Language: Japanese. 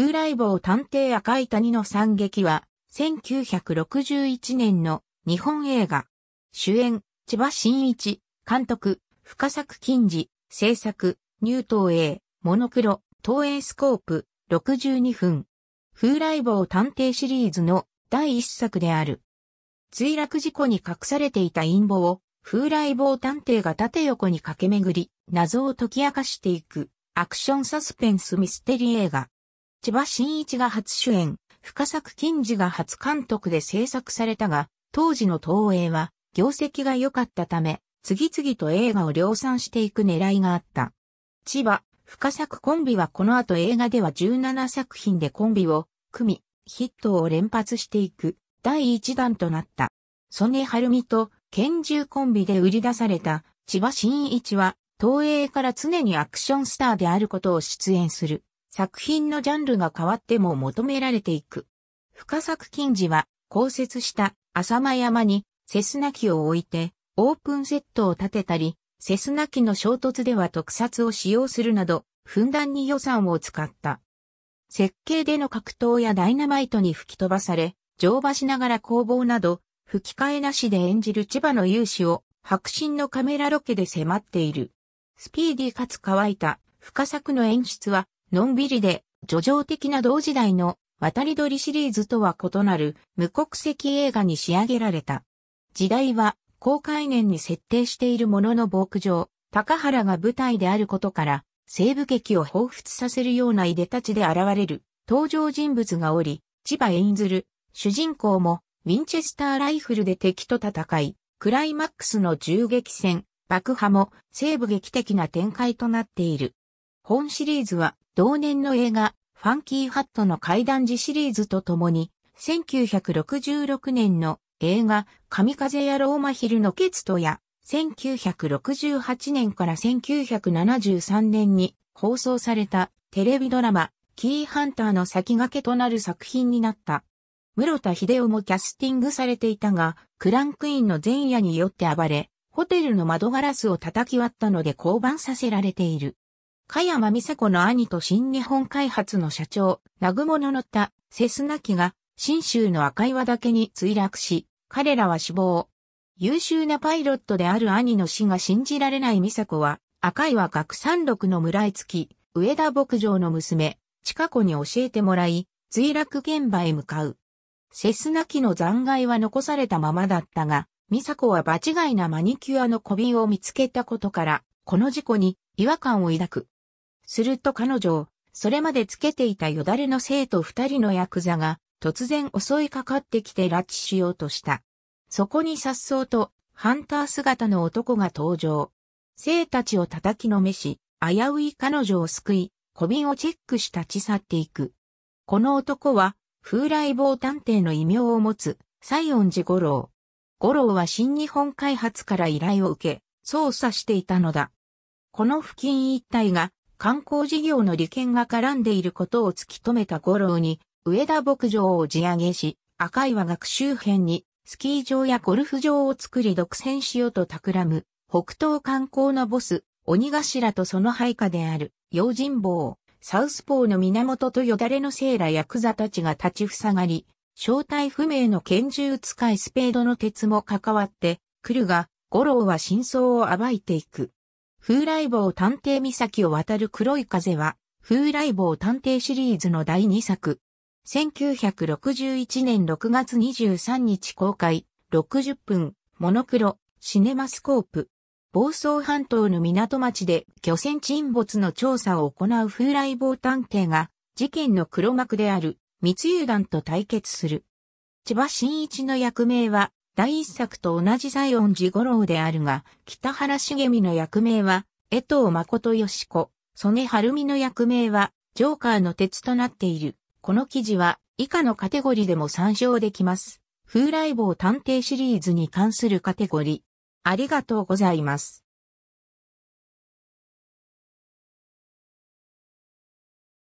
風来坊探偵赤い谷の惨劇は、1961年の日本映画。主演、千葉真一、監督、深作金次、制作、入東映、モノクロ、東映スコープ、62分。風来坊探偵シリーズの第一作である。墜落事故に隠されていた陰謀を、風来坊探偵が縦横に駆け巡り、謎を解き明かしていく、アクションサスペンスミステリー映画。千葉真一が初主演、深作金次が初監督で制作されたが、当時の東映は業績が良かったため、次々と映画を量産していく狙いがあった。千葉、深作コンビはこの後映画では17作品でコンビを組み、ヒットを連発していく第1弾となった。曽根晴美と拳銃コンビで売り出された千葉真一は東映から常にアクションスターであることを出演する。作品のジャンルが変わっても求められていく。深作金次は、公設した浅間山に、セスナ機を置いて、オープンセットを建てたり、セスナ機の衝突では特撮を使用するなど、ふんだんに予算を使った。設計での格闘やダイナマイトに吹き飛ばされ、乗馬しながら工房など、吹き替えなしで演じる千葉の勇姿を、白真のカメラロケで迫っている。スピーディーかつ乾いた深作の演出はのんびりで、叙情的な同時代の渡り鳥シリーズとは異なる無国籍映画に仕上げられた。時代は公開年に設定しているものの牧場、高原が舞台であることから、西部劇を彷彿させるようないでたちで現れる登場人物がおり、千葉エンズル、主人公もウィンチェスターライフルで敵と戦い、クライマックスの銃撃戦、爆破も西部劇的な展開となっている。本シリーズは同年の映画ファンキーハットの怪談時シリーズとともに1966年の映画神風やローマヒルのケツトや1968年から1973年に放送されたテレビドラマキーハンターの先駆けとなる作品になった。室田秀夫もキャスティングされていたが、クランクインの前夜によって暴れ、ホテルの窓ガラスを叩き割ったので降板させられている。加山美佐子の兄と新日本開発の社長、南雲の乗ったセスナ機が、新州の赤岩岳に墜落し、彼らは死亡。優秀なパイロットである兄の死が信じられない美佐子は、赤岩岳山麓の村へ着き、上田牧場の娘、近子に教えてもらい、墜落現場へ向かう。セスナ機の残骸は残されたままだったが、美佐子は場違いなマニキュアの小瓶を見つけたことから、この事故に違和感を抱く。すると彼女を、それまでつけていたよだれの生徒二人のヤクザが、突然襲いかかってきて拉致しようとした。そこに颯爽と、ハンター姿の男が登場。生たちを叩きのめし、危うい彼女を救い、小瓶をチェックし立ち去っていく。この男は、風来坊探偵の異名を持つ、西園寺五郎。五郎は新日本開発から依頼を受け、捜査していたのだ。この付近一帯が観光事業の利権が絡んでいることを突き止めた五郎に、上田牧場を地上げし、赤岩学周辺に、スキー場やゴルフ場を作り独占しようと企む、北東観光のボス、鬼頭とその配下である、用心棒、サウスポーの源とよだれのセーラヤクザたちが立ちふさがり、正体不明の拳銃使いスペードの鉄も関わって、来るが、五郎は真相を暴いていく。風来坊探偵岬を渡る黒い風は、風来坊探偵シリーズの第2作。1961年6月23日公開、60分、モノクロ、シネマスコープ。房総半島の港町で漁船沈没の調査を行う風来坊探偵が、事件の黒幕である密輸団と対決する。千葉真一の役名は第一作と同じ西園寺五郎であるが、北原茂美の役名は、江藤誠義子、曽根晴美の役名は、ジョーカーの鉄となっている。この記事は、以下のカテゴリーでも参照できます。風来坊探偵シリーズに関するカテゴリー。ありがとうございます。